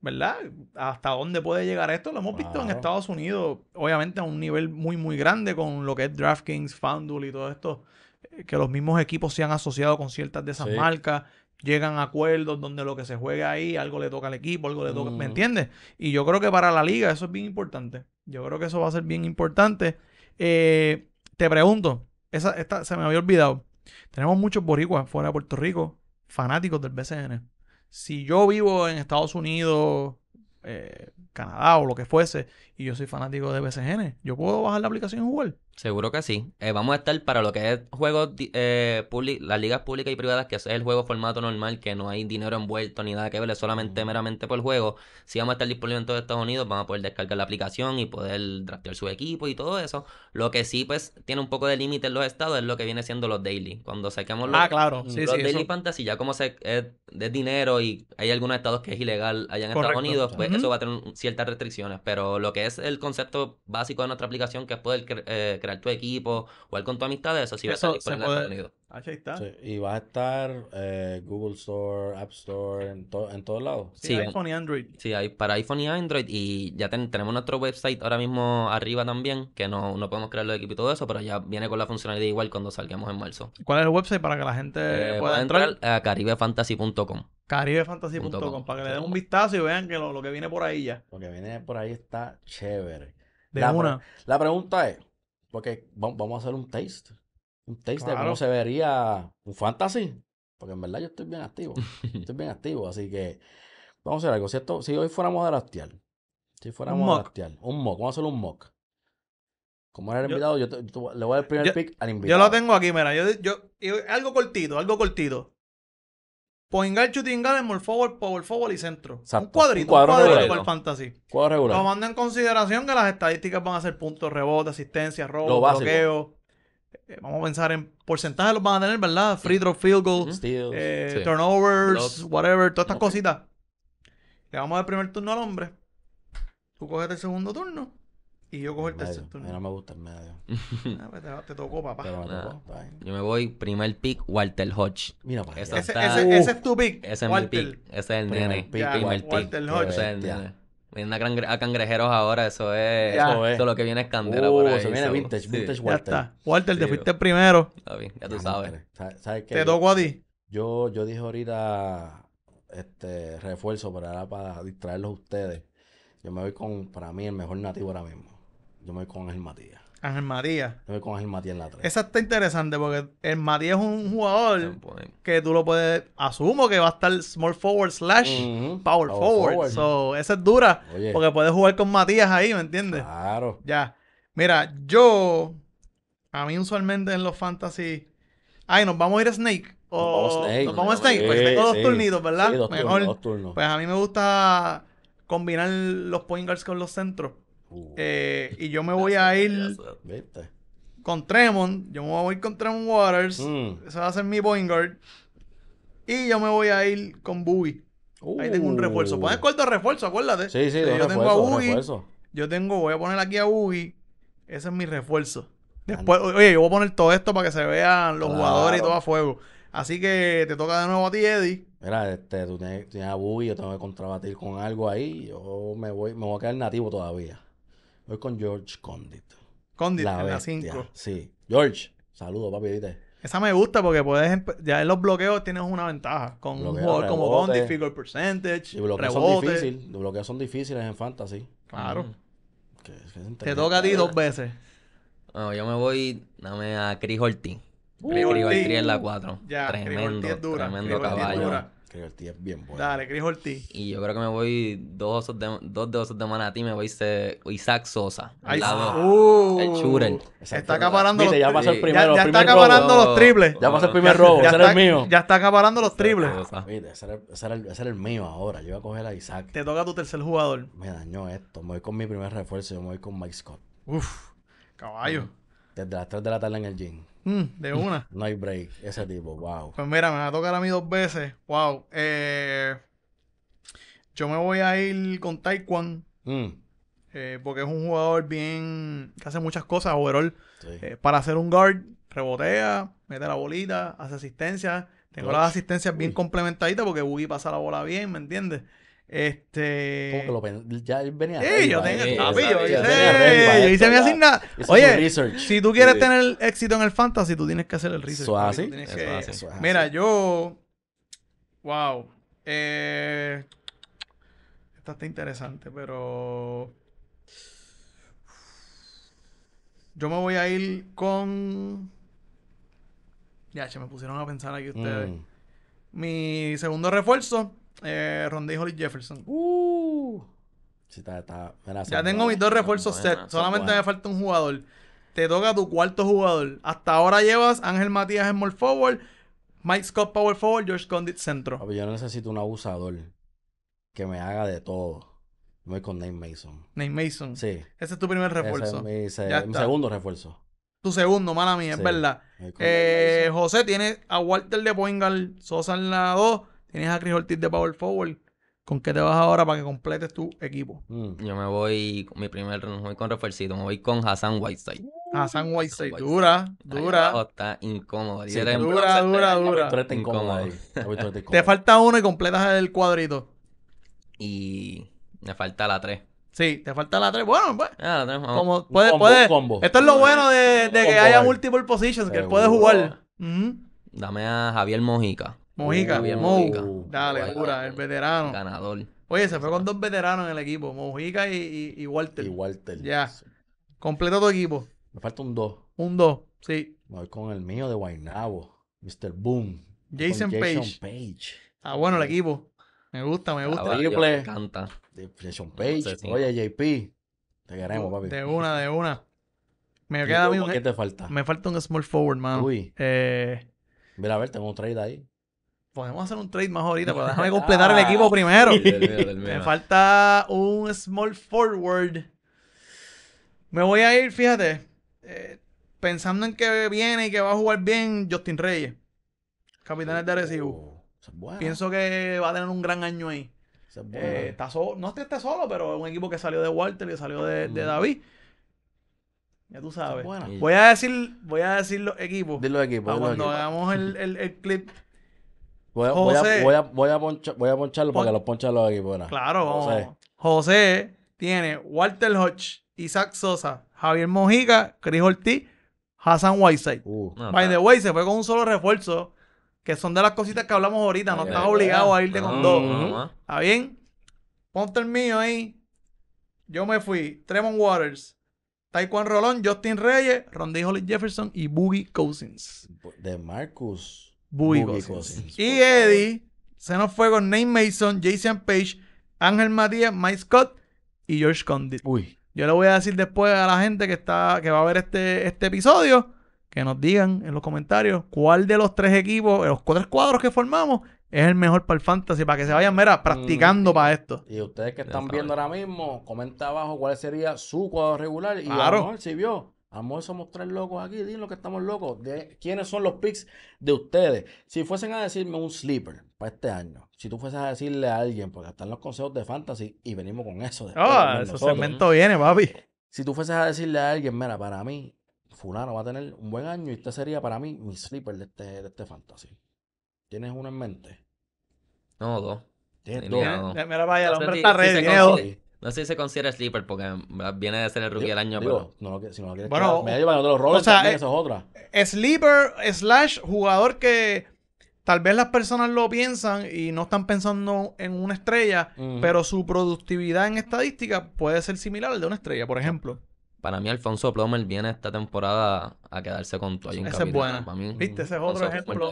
¿verdad? Hasta dónde puede llegar esto. Lo hemos visto en Estados Unidos, obviamente a un nivel muy, muy grande con lo que es DraftKings, FanDuel y todo esto, eh, que los mismos equipos se han asociado con ciertas de esas marcas, llegan a acuerdos donde lo que se juega ahí, algo le toca al equipo, algo le toca, ¿me entiendes? Y yo creo que para la liga eso es bien importante. Yo creo que eso va a ser bien importante. Eh, te pregunto, esta se me había olvidado. Tenemos muchos boricuas fuera de Puerto Rico, fanáticos del BCN si yo vivo en Estados Unidos, eh, Canadá o lo que fuese, y yo soy fanático de BCN. ¿Yo puedo bajar la aplicación en Google? Seguro que sí. Eh, vamos a estar para lo que es juegos, eh, las ligas públicas y privadas, que es el juego formato normal, que no hay dinero envuelto ni nada que ver, solamente meramente por juego. Si vamos a estar disponibles en todos Estados Unidos, vamos a poder descargar la aplicación y poder draftear su equipo y todo eso. Lo que sí, pues, tiene un poco de límite en los estados es lo que viene siendo los daily. Cuando saquemos los, ah, claro. daily fantasy, ya como se, es, de dinero y hay algunos estados que es ilegal allá en Estados Unidos, pues eso va a tener ciertas restricciones, pero lo que es el concepto básico de nuestra aplicación, que es poder eh, crear tu equipo, jugar con tu amistad, eso sí va a salir por el Ahí está. y va a estar eh, Google Store, App Store, en, todos lados. Sí, para iPhone y Android. Sí, hay para iPhone y Android. Y ya tenemos nuestro website ahora mismo arriba también, que no, podemos crear los equipos y todo eso, pero ya viene con la funcionalidad igual cuando salgamos en marzo. ¿Cuál es el website para que la gente eh, pueda entrar? caribefantasy.com caribefantasy.com para que le den un vistazo y vean que lo, que viene por ahí ya. Lo que viene por ahí está chévere. De la, una. la pregunta es, porque vamos a hacer un taste. Un taste de cómo se vería un fantasy. Porque en verdad yo estoy bien activo. estoy bien activo. Así que vamos a hacer algo. Si, si hoy fuéramos a rastear, si fuéramos de a un mock, vamos a hacer un mock. Como era el invitado, yo, le voy a dar el primer pick al invitado. Yo lo tengo aquí, mira. Yo, algo cortito, algo cortito. Pues shooting guard, small forward, power forward y centro. Un cuadrito, un, cuadrito regular, para el fantasy. Cuadro regular. Tomando en consideración que las estadísticas van a ser puntos, rebote, asistencia, robo, bloqueo. Eh, vamos a pensar en porcentaje los van a tener, ¿verdad? Free throw, field goal, Steals, eh, turnovers, whatever, todas estas cositas. Le vamos el primer turno al hombre. Tú coges el segundo turno. Y yo cojo el, tercer turno. no me gusta el medio. Ah, pues te, tocó, papá. Ah. Yo me voy, primer pick, Walter Hodge. Mira, papá. Ese, ese, es tu pick. Ese es mi pick. Ese es el primer Pick, primer Walter pick. Hodge. Ese es el nene. Vienen a, cangrejeros ahora, eso es, ya, eso, es. lo que viene es candela uh, por ahí. Se viene vintage, vintage Walter. Walter, te fuiste el primero. ya tú sabes. ¿Sabes Te tocó a ti. Yo, yo dije ahorita este refuerzo, pero para distraerlos a ustedes. Yo me voy con, para mí, el mejor nativo ahora mismo. Yo me voy con Ángel Matías. Ángel Matías. Yo me voy con Ángel Matías en la 3. Esa está interesante porque el Matías es un jugador que tú lo puedes. Asumo que va a estar small forward slash power, forward. So, esa es dura porque puedes jugar con Matías ahí, ¿me entiendes? Claro. Ya. Mira, yo. A mí usualmente en los fantasy. Ay, nos vamos a ir a Snake. nos vamos a Snake. Nos vamos a Snake. pues tengo dos turnidos, turnitos, ¿verdad? Mejor. Pues a mí me gusta combinar los point guards con los centros. Uh. Eh, y yo me voy a ir con Tremont. Yo me voy a ir con Tremont Waters. Mm. Ese va a ser mi point Y yo me voy a ir con Boogie. Ahí tengo un refuerzo. ¿Puedes cuarto refuerzo, acuérdate. Sí, sí, yo tengo a Boogie. Yo tengo, voy a poner aquí a Boogie. Ese es mi refuerzo. Después, oye, yo voy a poner todo esto para que se vean los jugadores y todo a fuego. Así que te toca de nuevo a ti, Eddie. Mira, este, tú tienes, a Boogie, yo tengo que contrabatir con algo ahí. Yo me voy, me voy a quedar nativo todavía. Voy con George Condit. Condit, la en la 5. Sí. George, saludos, papi. ¿viste? Esa me gusta porque puedes ya en los bloqueos tienes una ventaja. Con un jugador como Condit, figure percentage, y bloqueos son difíciles. Los bloqueos son difíciles en fantasy. Claro. Mm. Te toca a ti dos veces. No, yo me voy, dame a Chris Horty. Uh, Chris la 4. Ya, tremendo, Tremendo caballo el Ortiz es bien bueno. Dale, el Ortiz. Y yo creo que me voy dos de, dos de osos de Manatí, me voy a Isaac Sosa. ¡Ahí lado. el uh. Shooter. Está acaparando los, ya pasó el primero, ya, ya está acaparando los triples. Ya pasó el primer robo, ya, ese era el mío. Ya está acaparando los triples. Mira, ese, era, el, mío ahora. Yo voy a coger a Isaac. Te toca tu tercer jugador. Me dañó esto. Me voy con mi primer refuerzo. Yo me voy con Mike Scott. Uf, caballo. Desde las 3 de la tarde en el gym. Mm, de una. no hay break. Ese tipo, wow. Pues mira, me va a tocar a mí dos veces. Wow. Eh, yo me voy a ir con Taekwondo. Mm. Eh, porque es un jugador bien. que hace muchas cosas, overall. Eh, para hacer un guard, rebotea, mete la bolita, hace asistencia. Tengo las asistencias bien complementaditas porque Boogie pasa la bola bien, ¿me entiendes? Este. Como que lo Ya venía. Sí, yo tengo. yo hice, Oye, si tú quieres tener éxito en el fantasy, tú tienes que hacer el research. Eso Mira, yo. Wow. Eh... Esta está interesante, pero. Yo me voy a ir con. Ya, se me pusieron a pensar aquí ustedes. Mm. Mi segundo refuerzo eh, Rondé Holly Jefferson. Uh. ya tengo mis dos refuerzos set. Solamente me falta un jugador. Te toca tu cuarto jugador. Hasta ahora llevas Ángel Matías en forward, Mike Scott power forward, George Condit centro. yo necesito un abusador que me haga de todo. voy con Nate Mason. Nate Mason. Sí. Ese es tu primer refuerzo. es mi, segundo refuerzo. Tu segundo, mala mía, es verdad. Eh, José tiene a Walter de Boingal Sosa en la 2. Tienes a Chris Ortiz de Power Forward. ¿Con qué te vas ahora para que completes tu equipo? Mm. Yo me voy, mi primer, me voy con refuercito, me voy con Hassan Whiteside. Uh, Hassan Whiteside, dura, dura. Oh, está incómodo. dura, dura, dura, dura. Está Te falta uno y completas el cuadrito. Y me falta la tres. Sí, te falta la 3. Bueno, pues. Ah, la como puede, Esto es lo bueno de, que haya multiple positions, que él puede jugar. Dame a Javier Mojica. Mojica, Mojica. Dale, cura pura, el veterano. Ganador. Oye, se fue con dos veteranos en el equipo, Mojica y, Walter. Y Walter. Ya. Completo Completa tu equipo. Me falta un 2. Un 2, sí. voy con el mío de Guaynabo, Mr. Boom. Jason, Jason Page. Ah, bueno, el equipo. Me gusta, me gusta. Me encanta. Jason Page. Oye, JP. Te queremos, papi. De una, de una. Me queda ¿Qué e te falta? Me falta un small forward, mano. Uy. Eh... Mira, a ver, tengo un trade ahí. Podemos hacer un trade más ahorita, pero déjame completar el ah, equipo primero. Me falta un small forward. Me voy a ir, fíjate, eh, pensando en que viene y que va a jugar bien Justin Reyes, capitán de Arecibo. Oh, Pienso que va a tener un gran año ahí. Eh, está solo, no está solo, pero es un equipo que salió de Walter y salió de, mm. David. Ya tú sabes. Voy a decir, voy a decir los equipos. De los cuando hagamos el, el clip Voy a, voy a, voy poncharlo porque los ponchan los aquí Claro, José. José tiene Walter Hodge, Isaac Sosa, Javier Mojica, Chris Ortiz, Hassan Whiteside. Uh. By the way, se fue con un solo refuerzo, que son de las cositas que hablamos ahorita. No estás obligado a irte con dos. ¿Está bien? Ponte el mío ahí. Yo me fui. Tremont Waters. Taekwondo Rolón, Justin Reyes, Rondé Hollis Jefferson y Boogie Cousins. De Marcus. Y Eddie se nos fue con Nate Mason, Jason Page, Ángel Matías, Mike Scott y George Condit. Uy. Yo le voy a decir después a la gente que está que va a ver este, este episodio que nos digan en los comentarios cuál de los tres equipos, los cuatro cuadros que formamos, es el mejor para el fantasy, para que se vayan, practicando mm. para esto. Y ustedes que están viendo ahora mismo, comenta abajo cuál sería su cuadro regular y claro. a lo mejor si vio Amor, somos mostrar locos aquí, dilo que estamos locos. De, ¿Quiénes son los picks de ustedes? Si fuesen a decirme un sleeper para este año, si tú fueses a decirle a alguien, porque están los consejos de fantasy y venimos con eso. Ah, oh, ese segmento viene, papi. Si tú fueses a decirle a alguien, mira, para mí, Fulano va a tener un buen año y este sería para mí mi sleeper de este, este fantasy. ¿Tienes uno en mente? No, dos. Tienes dos. Mira, vaya, el hombre está re no sé si se considera sleeper porque viene de ser el rookie del año, pero. si no bueno, me llevan otros roles, o sea, eh, eso es otra. Eh, sleeper slash jugador que tal vez las personas lo piensan y no están pensando en una estrella, pero su productividad en estadística puede ser similar al de una estrella, por ejemplo. Para mí, Alfonso Plomer viene esta temporada a quedarse con todo. Ese es bueno. Para mí, Viste, ese es otro ejemplo.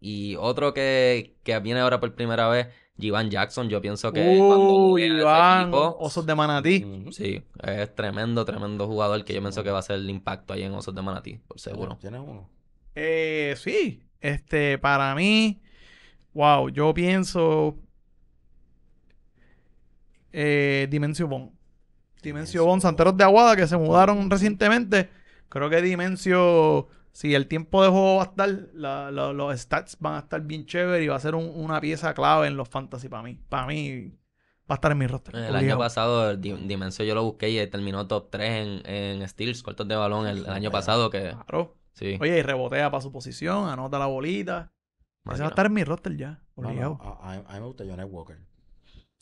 Y otro que, que viene ahora por primera vez Givan Jackson, yo pienso que Uy, cuando Iván, Osos de Manatí. Sí, es tremendo, tremendo jugador que yo pienso que va a ser el impacto ahí en Osos de Manatí, por seguro. ¿Tienes uno? Eh, sí, este, para mí, wow, yo pienso eh, Dimensio Bon. Dimensio Bon, Santeros de Aguada que se mudaron recientemente. Creo que Dimensio si el tiempo de juego va a estar, los stats van a estar bien chévere y va a ser una pieza clave en los fantasy para mí. Para mí va a estar en mi roster. El año pasado, Dimensio yo lo busqué y terminó top 3 en, en steals, cortos de balón el, año pasado. que Sí. Oye, y rebotea para su posición, anota la bolita. va a estar en mi roster ya, a, mí me gusta Johnny Walker.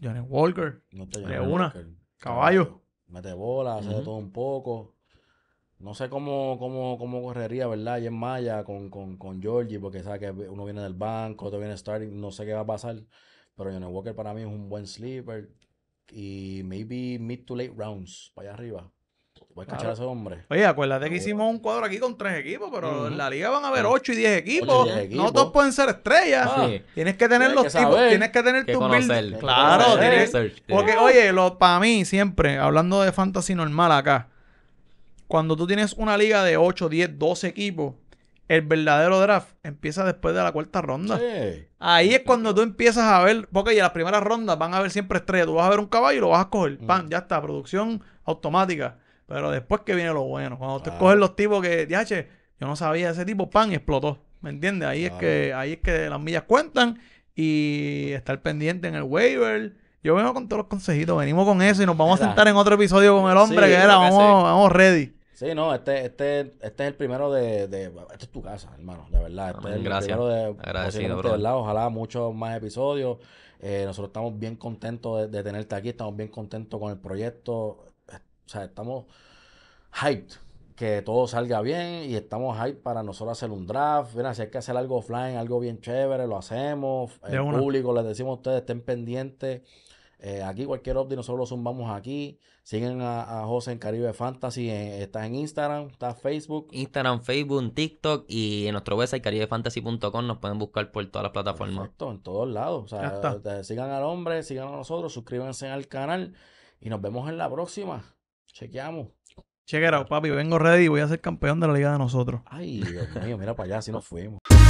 Johnny Walker. Me Caballo. Mete bola, hace todo un poco. No sé cómo, cómo, cómo correría, ¿verdad? Y en Maya con, con, Georgie, porque sabe que uno viene del banco, otro viene starting, no sé qué va a pasar. Pero Johnny Walker para mí es un buen sleeper. Y maybe mid to late rounds, para allá arriba. Voy a escuchar a ese hombre. Oye, acuérdate que hicimos un cuadro aquí con tres equipos, pero en la liga van a haber Ocho y diez equipos. No todos pueden ser estrellas. Ah, tienes que tener los tipos, tienes que tener tu build. Claro, Porque, oye, lo, para mí, siempre, hablando de fantasy normal acá, cuando tú tienes una liga de 8, 10, 12 equipos, el verdadero draft empieza después de la cuarta ronda. Ahí es cuando tú empiezas a ver, porque ya las primeras rondas van a ver siempre estrellas. Tú vas a ver un caballo y lo vas a coger. Mm. Pan, ya está, producción automática. Pero después que viene lo bueno. Cuando tú te coges los tipos que, diache, yo no sabía ese tipo, pan, explotó. ¿Me entiendes? Ahí, es que, ahí es que las millas cuentan y estar pendiente en el waiver. Yo vengo con todos los consejitos, venimos con eso y nos vamos a sentar en otro episodio con el hombre que era, vamos, vamos ready. Sí, no, este, este, este es el primero de, de Esta es tu casa, hermano, de verdad. Este gracias. primero de, Agradecido, bro. Ojalá muchos más episodios. Eh, nosotros estamos bien contentos de, tenerte aquí, estamos bien contentos con el proyecto. Eh, o sea, estamos hyped que todo salga bien y estamos hyped para nosotros hacer un draft. si hay que hacer algo offline, algo bien chévere, lo hacemos. El público les decimos a ustedes, estén pendientes. Eh, aquí cualquier update nosotros lo zumbamos aquí. Siguen a, a José en Caribe Fantasy. está en Instagram, está en Facebook. Instagram, Facebook, TikTok y en nuestro website caribefantasy.com nos pueden buscar por todas las plataformas. en todos lados. O sea, eh, sigan al hombre, sigan a nosotros, suscríbanse al canal y nos vemos en la próxima. Chequeamos. Chequera, papi, vengo ready y voy a ser campeón de la liga de nosotros. Ay, Dios mío, mira para allá, si nos fuimos.